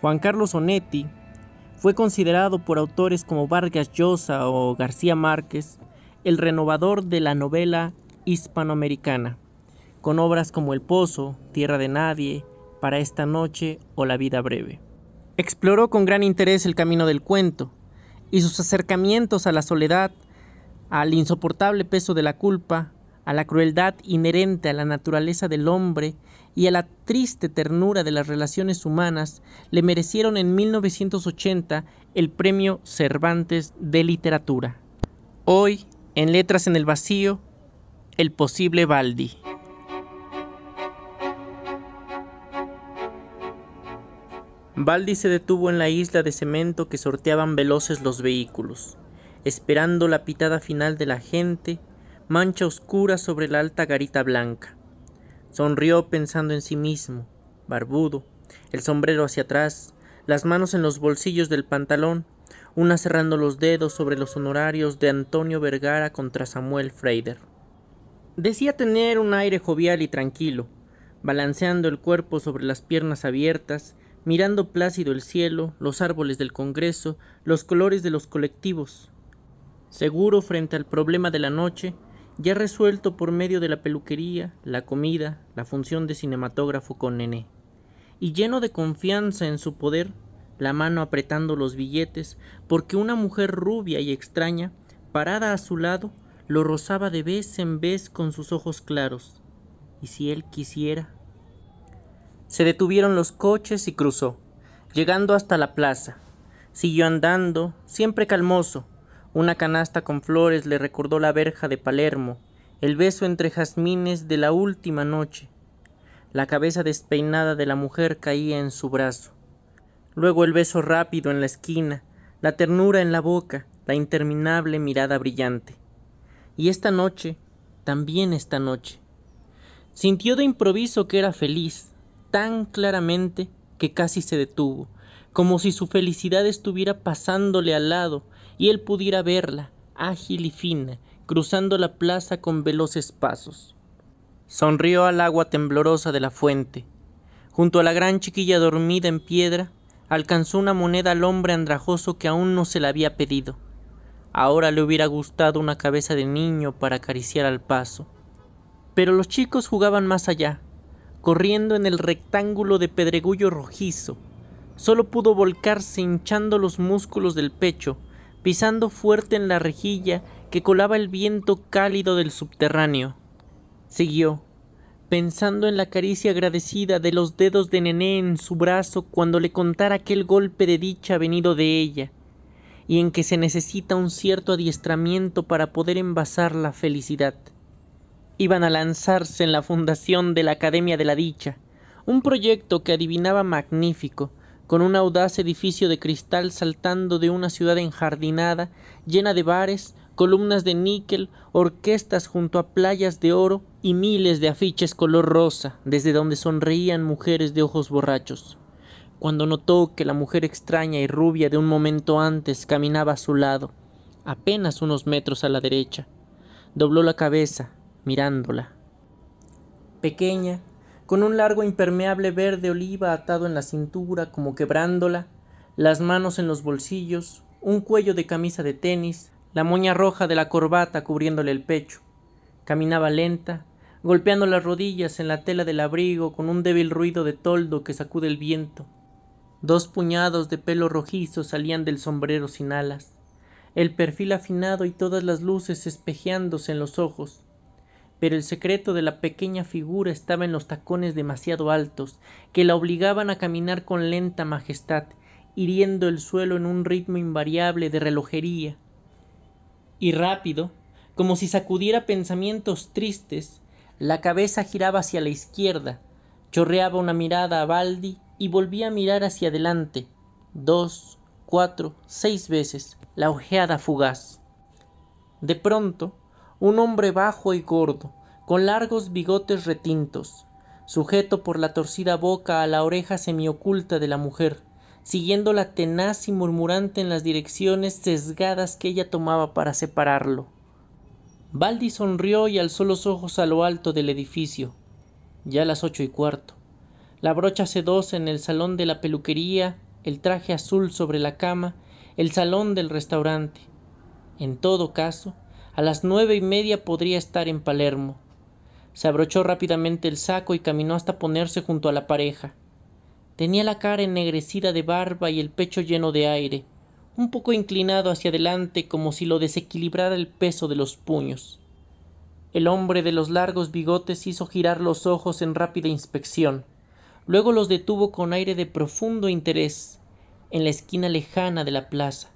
Juan Carlos Onetti fue considerado por autores como Vargas Llosa o García Márquez el renovador de la novela hispanoamericana, con obras como El Pozo, Tierra de Nadie, Para esta Noche o La Vida Breve. Exploró con gran interés el camino del cuento y sus acercamientos a la soledad, al insoportable peso de la culpa, a la crueldad inherente a la naturaleza del hombre y a la triste ternura de las relaciones humanas, le merecieron en 1980 el Premio Cervantes de Literatura. Hoy, en Letras en el Vacío, el posible Baldi. Baldi se detuvo en la isla de cemento que sorteaban veloces los vehículos, esperando la pitada final de la gente mancha oscura sobre la alta garita blanca. Sonrió pensando en sí mismo, barbudo, el sombrero hacia atrás, las manos en los bolsillos del pantalón, una cerrando los dedos sobre los honorarios de Antonio Vergara contra Samuel Freider. Decía tener un aire jovial y tranquilo, balanceando el cuerpo sobre las piernas abiertas, mirando plácido el cielo, los árboles del Congreso, los colores de los colectivos. Seguro frente al problema de la noche, ya resuelto por medio de la peluquería, la comida, la función de cinematógrafo con Nené. Y lleno de confianza en su poder, la mano apretando los billetes, porque una mujer rubia y extraña, parada a su lado, lo rozaba de vez en vez con sus ojos claros. ¿Y si él quisiera? Se detuvieron los coches y cruzó, llegando hasta la plaza. Siguió andando, siempre calmoso, una canasta con flores le recordó la verja de Palermo, el beso entre jazmines de la última noche. La cabeza despeinada de la mujer caía en su brazo. Luego el beso rápido en la esquina, la ternura en la boca, la interminable mirada brillante. Y esta noche, también esta noche. Sintió de improviso que era feliz, tan claramente que casi se detuvo, como si su felicidad estuviera pasándole al lado, y él pudiera verla, ágil y fina, cruzando la plaza con veloces pasos. Sonrió al agua temblorosa de la fuente. Junto a la gran chiquilla dormida en piedra, alcanzó una moneda al hombre andrajoso que aún no se la había pedido. Ahora le hubiera gustado una cabeza de niño para acariciar al paso. Pero los chicos jugaban más allá, corriendo en el rectángulo de pedregullo rojizo. Solo pudo volcarse hinchando los músculos del pecho pisando fuerte en la rejilla que colaba el viento cálido del subterráneo. Siguió, pensando en la caricia agradecida de los dedos de Nené en su brazo cuando le contara aquel golpe de dicha venido de ella, y en que se necesita un cierto adiestramiento para poder envasar la felicidad. Iban a lanzarse en la fundación de la Academia de la Dicha, un proyecto que adivinaba magnífico, con un audaz edificio de cristal saltando de una ciudad enjardinada, llena de bares, columnas de níquel, orquestas junto a playas de oro y miles de afiches color rosa, desde donde sonreían mujeres de ojos borrachos. Cuando notó que la mujer extraña y rubia de un momento antes caminaba a su lado, apenas unos metros a la derecha, dobló la cabeza, mirándola. Pequeña, con un largo impermeable verde oliva atado en la cintura como quebrándola, las manos en los bolsillos, un cuello de camisa de tenis, la moña roja de la corbata cubriéndole el pecho. Caminaba lenta, golpeando las rodillas en la tela del abrigo con un débil ruido de toldo que sacude el viento. Dos puñados de pelo rojizo salían del sombrero sin alas, el perfil afinado y todas las luces espejeándose en los ojos, pero el secreto de la pequeña figura estaba en los tacones demasiado altos, que la obligaban a caminar con lenta majestad, hiriendo el suelo en un ritmo invariable de relojería. Y rápido, como si sacudiera pensamientos tristes, la cabeza giraba hacia la izquierda, chorreaba una mirada a Baldi y volvía a mirar hacia adelante, dos, cuatro, seis veces, la ojeada fugaz. De pronto, un hombre bajo y gordo, con largos bigotes retintos, sujeto por la torcida boca a la oreja semioculta de la mujer, siguiéndola tenaz y murmurante en las direcciones sesgadas que ella tomaba para separarlo. Baldi sonrió y alzó los ojos a lo alto del edificio. Ya las ocho y cuarto. La brocha sedosa en el salón de la peluquería, el traje azul sobre la cama, el salón del restaurante. En todo caso, a las nueve y media podría estar en Palermo. Se abrochó rápidamente el saco y caminó hasta ponerse junto a la pareja. Tenía la cara ennegrecida de barba y el pecho lleno de aire, un poco inclinado hacia adelante como si lo desequilibrara el peso de los puños. El hombre de los largos bigotes hizo girar los ojos en rápida inspección. Luego los detuvo con aire de profundo interés en la esquina lejana de la plaza.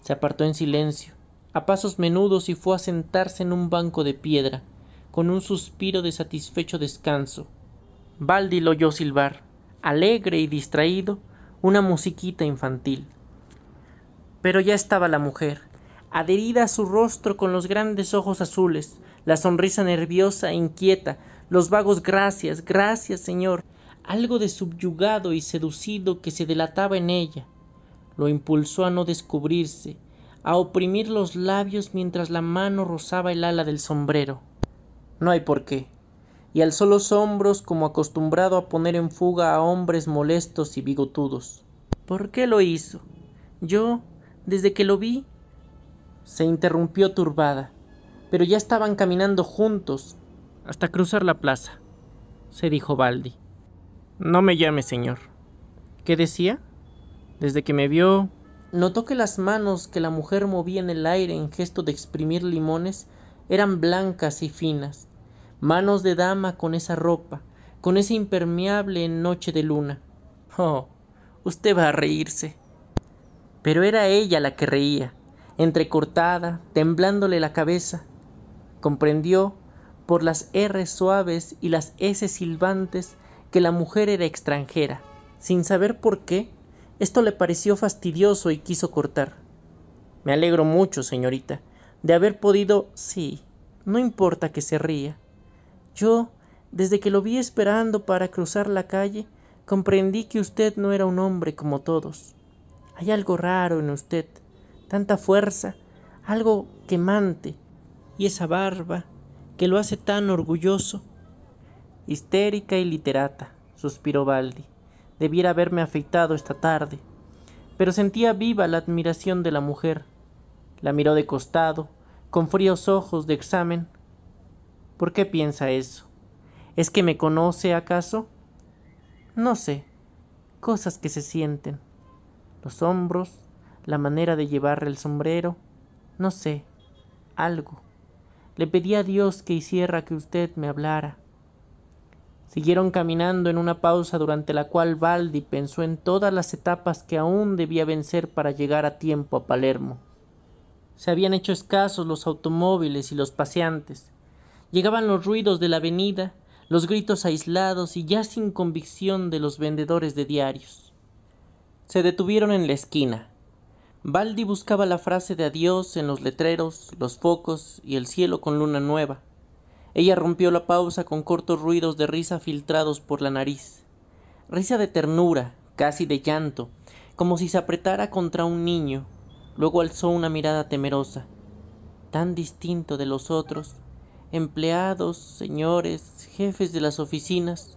Se apartó en silencio a pasos menudos y fue a sentarse en un banco de piedra, con un suspiro de satisfecho descanso. Baldi lo oyó silbar, alegre y distraído, una musiquita infantil. Pero ya estaba la mujer, adherida a su rostro con los grandes ojos azules, la sonrisa nerviosa e inquieta, los vagos gracias, gracias, señor, algo de subyugado y seducido que se delataba en ella, lo impulsó a no descubrirse, a oprimir los labios mientras la mano rozaba el ala del sombrero. No hay por qué. Y alzó los hombros como acostumbrado a poner en fuga a hombres molestos y bigotudos. ¿Por qué lo hizo? Yo, desde que lo vi, se interrumpió turbada, pero ya estaban caminando juntos hasta cruzar la plaza, se dijo Baldi. No me llame, señor. ¿Qué decía? Desde que me vio, Notó que las manos que la mujer movía en el aire en gesto de exprimir limones eran blancas y finas, manos de dama con esa ropa, con ese impermeable en noche de luna. Oh, usted va a reírse. Pero era ella la que reía, entrecortada, temblándole la cabeza. Comprendió, por las R suaves y las S silbantes, que la mujer era extranjera, sin saber por qué, esto le pareció fastidioso y quiso cortar. Me alegro mucho, señorita, de haber podido... Sí, no importa que se ría. Yo, desde que lo vi esperando para cruzar la calle, comprendí que usted no era un hombre como todos. Hay algo raro en usted, tanta fuerza, algo quemante, y esa barba que lo hace tan orgulloso. Histérica y literata, suspiró Baldi. Debiera haberme afeitado esta tarde. Pero sentía viva la admiración de la mujer. La miró de costado, con fríos ojos de examen. ¿Por qué piensa eso? ¿Es que me conoce acaso? No sé. Cosas que se sienten. Los hombros, la manera de llevar el sombrero, no sé. Algo. Le pedí a Dios que hiciera que usted me hablara. Siguieron caminando en una pausa durante la cual Baldi pensó en todas las etapas que aún debía vencer para llegar a tiempo a Palermo. Se habían hecho escasos los automóviles y los paseantes. Llegaban los ruidos de la avenida, los gritos aislados y ya sin convicción de los vendedores de diarios. Se detuvieron en la esquina. Baldi buscaba la frase de adiós en los letreros, los focos y el cielo con luna nueva. Ella rompió la pausa con cortos ruidos de risa filtrados por la nariz. Risa de ternura, casi de llanto, como si se apretara contra un niño. Luego alzó una mirada temerosa. Tan distinto de los otros, empleados, señores, jefes de las oficinas.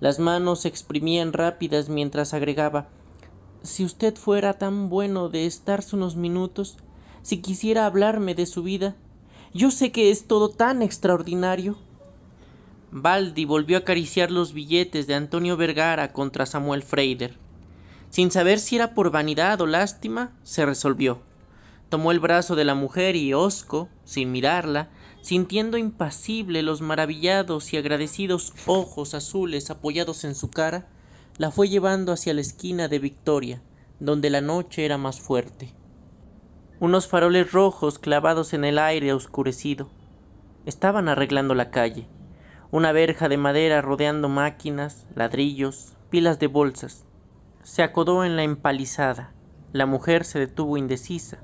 Las manos se exprimían rápidas mientras agregaba Si usted fuera tan bueno de estarse unos minutos, si quisiera hablarme de su vida, yo sé que es todo tan extraordinario. Baldi volvió a acariciar los billetes de Antonio Vergara contra Samuel Freider. Sin saber si era por vanidad o lástima, se resolvió. Tomó el brazo de la mujer y Osco, sin mirarla, sintiendo impasible los maravillados y agradecidos ojos azules apoyados en su cara, la fue llevando hacia la esquina de Victoria, donde la noche era más fuerte unos faroles rojos clavados en el aire oscurecido. Estaban arreglando la calle, una verja de madera rodeando máquinas, ladrillos, pilas de bolsas. Se acodó en la empalizada. La mujer se detuvo indecisa.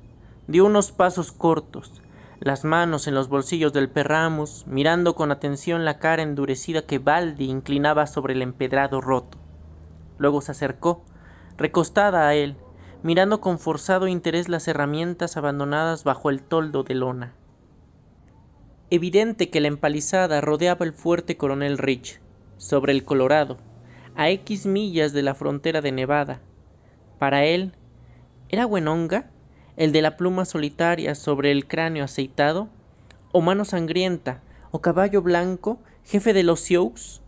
Dio unos pasos cortos, las manos en los bolsillos del perramos, mirando con atención la cara endurecida que Baldi inclinaba sobre el empedrado roto. Luego se acercó, recostada a él, mirando con forzado interés las herramientas abandonadas bajo el toldo de lona. Evidente que la empalizada rodeaba el fuerte Coronel Rich, sobre el Colorado, a X millas de la frontera de Nevada. Para él, ¿era Wenonga, el de la pluma solitaria sobre el cráneo aceitado? ¿O mano sangrienta? ¿O caballo blanco, jefe de los Sioux?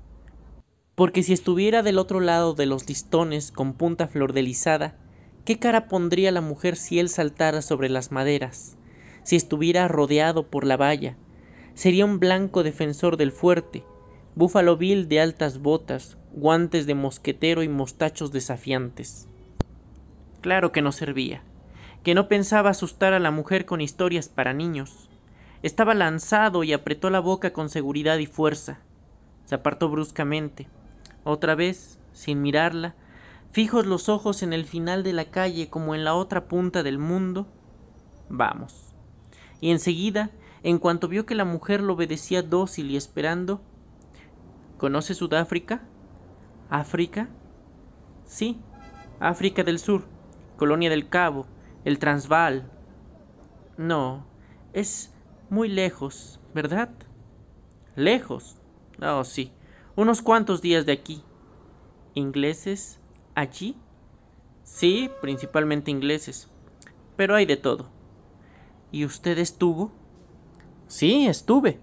Porque si estuviera del otro lado de los listones con punta flordelizada, ¿Qué cara pondría la mujer si él saltara sobre las maderas? Si estuviera rodeado por la valla. Sería un blanco defensor del fuerte, búfalo vil de altas botas, guantes de mosquetero y mostachos desafiantes. Claro que no servía, que no pensaba asustar a la mujer con historias para niños. Estaba lanzado y apretó la boca con seguridad y fuerza. Se apartó bruscamente. Otra vez, sin mirarla, Fijos los ojos en el final de la calle como en la otra punta del mundo, vamos. Y enseguida, en cuanto vio que la mujer lo obedecía dócil y esperando, ¿conoce Sudáfrica? ¿África? Sí, África del Sur, Colonia del Cabo, el Transvaal. No, es muy lejos, ¿verdad? Lejos. Oh, sí, unos cuantos días de aquí. Ingleses, allí? Sí, principalmente ingleses. Pero hay de todo. ¿Y usted estuvo? Sí, estuve.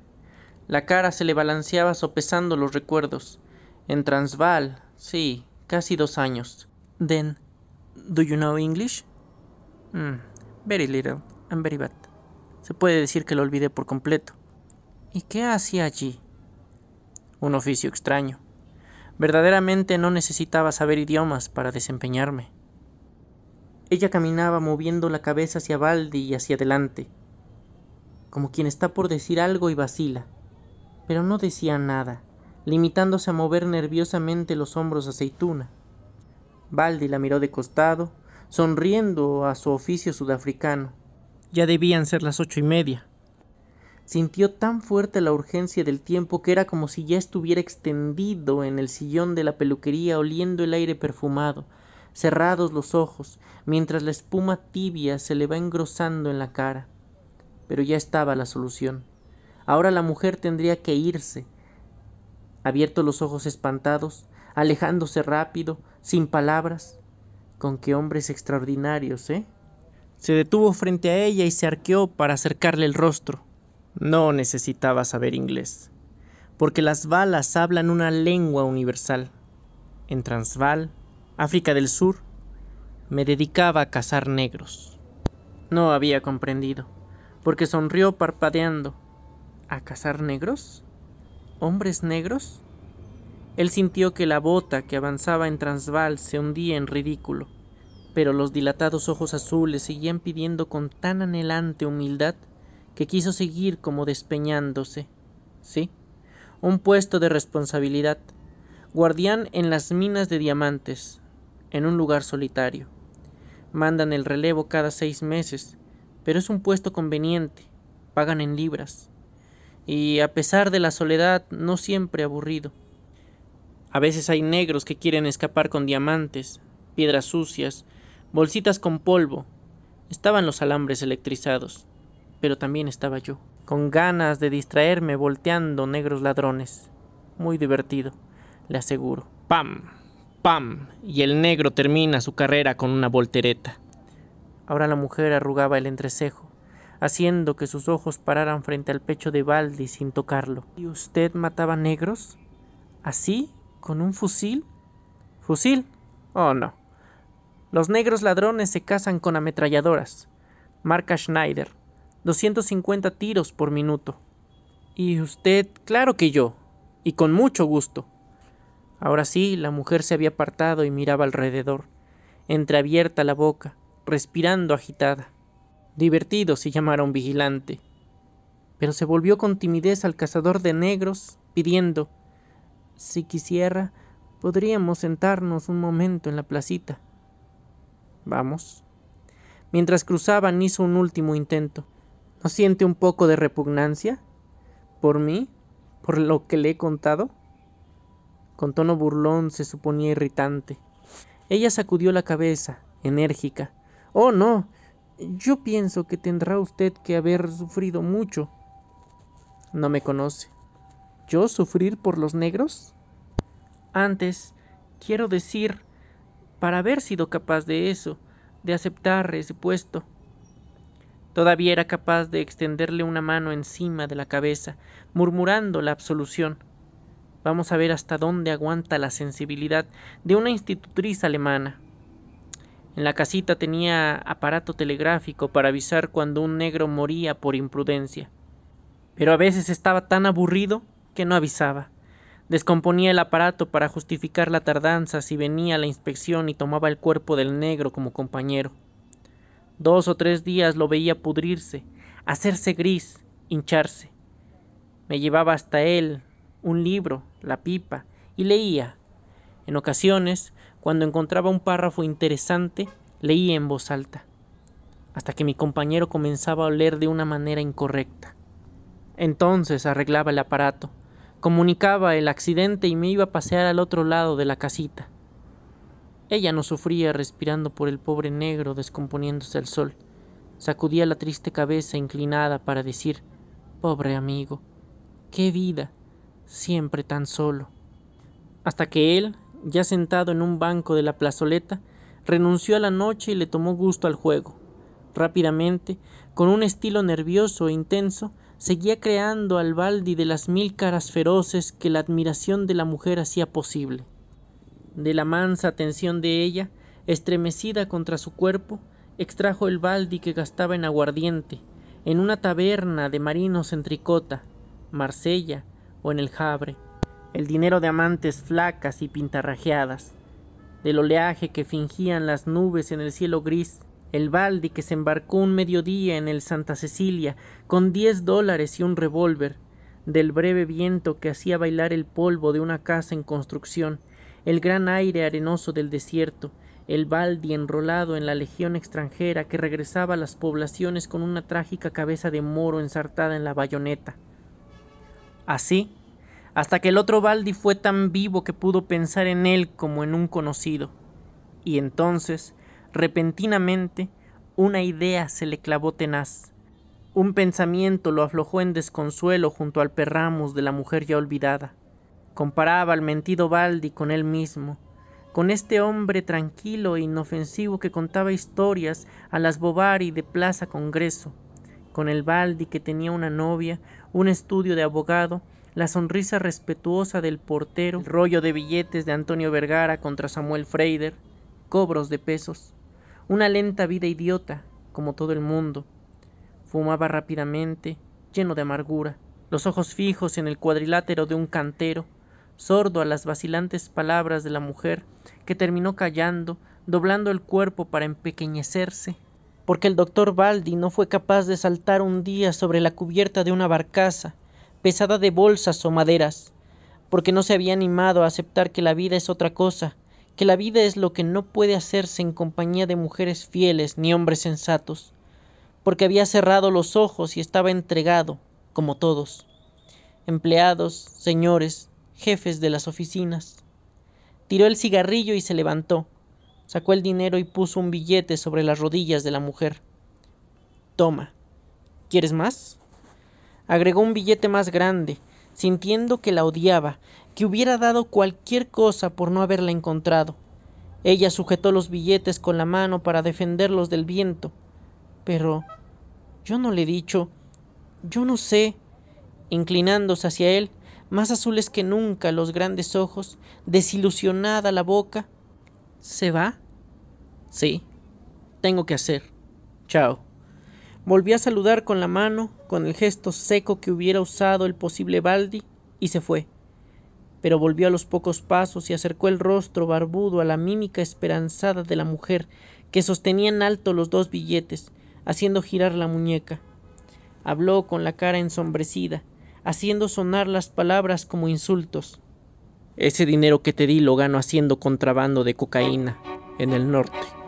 La cara se le balanceaba sopesando los recuerdos. En Transvaal, sí, casi dos años. Den, do you know English? Mm, very little, very bad. Se puede decir que lo olvidé por completo. ¿Y qué hacía allí? Un oficio extraño. Verdaderamente no necesitaba saber idiomas para desempeñarme. Ella caminaba moviendo la cabeza hacia Baldi y hacia adelante, como quien está por decir algo y vacila, pero no decía nada, limitándose a mover nerviosamente los hombros aceituna. Baldi la miró de costado, sonriendo a su oficio sudafricano. Ya debían ser las ocho y media. Sintió tan fuerte la urgencia del tiempo que era como si ya estuviera extendido en el sillón de la peluquería oliendo el aire perfumado, cerrados los ojos, mientras la espuma tibia se le va engrosando en la cara. Pero ya estaba la solución. Ahora la mujer tendría que irse. abierto los ojos espantados, alejándose rápido, sin palabras. Con qué hombres extraordinarios, ¿eh? Se detuvo frente a ella y se arqueó para acercarle el rostro. No necesitaba saber inglés, porque las balas hablan una lengua universal. En Transvaal, África del Sur, me dedicaba a cazar negros. No había comprendido, porque sonrió parpadeando. ¿A cazar negros? ¿Hombres negros? Él sintió que la bota que avanzaba en Transvaal se hundía en ridículo, pero los dilatados ojos azules seguían pidiendo con tan anhelante humildad que quiso seguir como despeñándose. Sí, un puesto de responsabilidad, guardián en las minas de diamantes, en un lugar solitario. Mandan el relevo cada seis meses, pero es un puesto conveniente, pagan en libras. Y a pesar de la soledad, no siempre aburrido. A veces hay negros que quieren escapar con diamantes, piedras sucias, bolsitas con polvo. Estaban los alambres electrizados pero también estaba yo, con ganas de distraerme volteando negros ladrones. Muy divertido, le aseguro. ¡Pam! ¡Pam! Y el negro termina su carrera con una voltereta. Ahora la mujer arrugaba el entrecejo, haciendo que sus ojos pararan frente al pecho de Baldi sin tocarlo. ¿Y usted mataba negros? ¿Así? ¿Con un fusil? ¿Fusil? Oh, no. Los negros ladrones se casan con ametralladoras. Marca Schneider, 250 tiros por minuto. Y usted, claro que yo, y con mucho gusto. Ahora sí, la mujer se había apartado y miraba alrededor, entreabierta la boca, respirando agitada. Divertido si llamara un vigilante. Pero se volvió con timidez al cazador de negros, pidiendo, si quisiera, podríamos sentarnos un momento en la placita. Vamos. Mientras cruzaban hizo un último intento. ¿No siente un poco de repugnancia? ¿Por mí? ¿Por lo que le he contado? Con tono burlón se suponía irritante. Ella sacudió la cabeza, enérgica. Oh, no. Yo pienso que tendrá usted que haber sufrido mucho. No me conoce. ¿Yo sufrir por los negros? Antes, quiero decir, para haber sido capaz de eso, de aceptar ese puesto, Todavía era capaz de extenderle una mano encima de la cabeza, murmurando la absolución. Vamos a ver hasta dónde aguanta la sensibilidad de una institutriz alemana. En la casita tenía aparato telegráfico para avisar cuando un negro moría por imprudencia. Pero a veces estaba tan aburrido que no avisaba. Descomponía el aparato para justificar la tardanza si venía a la inspección y tomaba el cuerpo del negro como compañero. Dos o tres días lo veía pudrirse, hacerse gris, hincharse. Me llevaba hasta él un libro, la pipa, y leía. En ocasiones, cuando encontraba un párrafo interesante, leía en voz alta, hasta que mi compañero comenzaba a oler de una manera incorrecta. Entonces arreglaba el aparato, comunicaba el accidente y me iba a pasear al otro lado de la casita. Ella no sufría respirando por el pobre negro descomponiéndose al sol. Sacudía la triste cabeza inclinada para decir, Pobre amigo, qué vida, siempre tan solo. Hasta que él, ya sentado en un banco de la plazoleta, renunció a la noche y le tomó gusto al juego. Rápidamente, con un estilo nervioso e intenso, seguía creando al baldi de las mil caras feroces que la admiración de la mujer hacía posible de la mansa tensión de ella, estremecida contra su cuerpo, extrajo el baldi que gastaba en aguardiente, en una taberna de marinos en Tricota, Marsella o en el Jabre, el dinero de amantes flacas y pintarrajeadas, del oleaje que fingían las nubes en el cielo gris, el baldi que se embarcó un mediodía en el Santa Cecilia con diez dólares y un revólver, del breve viento que hacía bailar el polvo de una casa en construcción, el gran aire arenoso del desierto, el baldi enrolado en la legión extranjera que regresaba a las poblaciones con una trágica cabeza de moro ensartada en la bayoneta. Así, hasta que el otro baldi fue tan vivo que pudo pensar en él como en un conocido. Y entonces, repentinamente, una idea se le clavó tenaz. Un pensamiento lo aflojó en desconsuelo junto al perramos de la mujer ya olvidada. Comparaba al mentido Baldi con él mismo, con este hombre tranquilo e inofensivo que contaba historias a las Bovary de Plaza Congreso, con el Baldi que tenía una novia, un estudio de abogado, la sonrisa respetuosa del portero, el rollo de billetes de Antonio Vergara contra Samuel Freider, cobros de pesos, una lenta vida idiota, como todo el mundo. Fumaba rápidamente, lleno de amargura, los ojos fijos en el cuadrilátero de un cantero, sordo a las vacilantes palabras de la mujer, que terminó callando, doblando el cuerpo para empequeñecerse, porque el doctor Baldi no fue capaz de saltar un día sobre la cubierta de una barcaza, pesada de bolsas o maderas, porque no se había animado a aceptar que la vida es otra cosa, que la vida es lo que no puede hacerse en compañía de mujeres fieles ni hombres sensatos, porque había cerrado los ojos y estaba entregado, como todos. Empleados, señores, jefes de las oficinas. Tiró el cigarrillo y se levantó. Sacó el dinero y puso un billete sobre las rodillas de la mujer. Toma. ¿Quieres más? Agregó un billete más grande, sintiendo que la odiaba, que hubiera dado cualquier cosa por no haberla encontrado. Ella sujetó los billetes con la mano para defenderlos del viento. Pero yo no le he dicho, yo no sé. Inclinándose hacia él, más azules que nunca los grandes ojos, desilusionada la boca. ¿Se va? Sí. Tengo que hacer. Chao. Volvió a saludar con la mano, con el gesto seco que hubiera usado el posible Baldi, y se fue. Pero volvió a los pocos pasos y acercó el rostro barbudo a la mímica esperanzada de la mujer, que sostenía en alto los dos billetes, haciendo girar la muñeca. Habló con la cara ensombrecida, haciendo sonar las palabras como insultos. Ese dinero que te di lo gano haciendo contrabando de cocaína en el norte.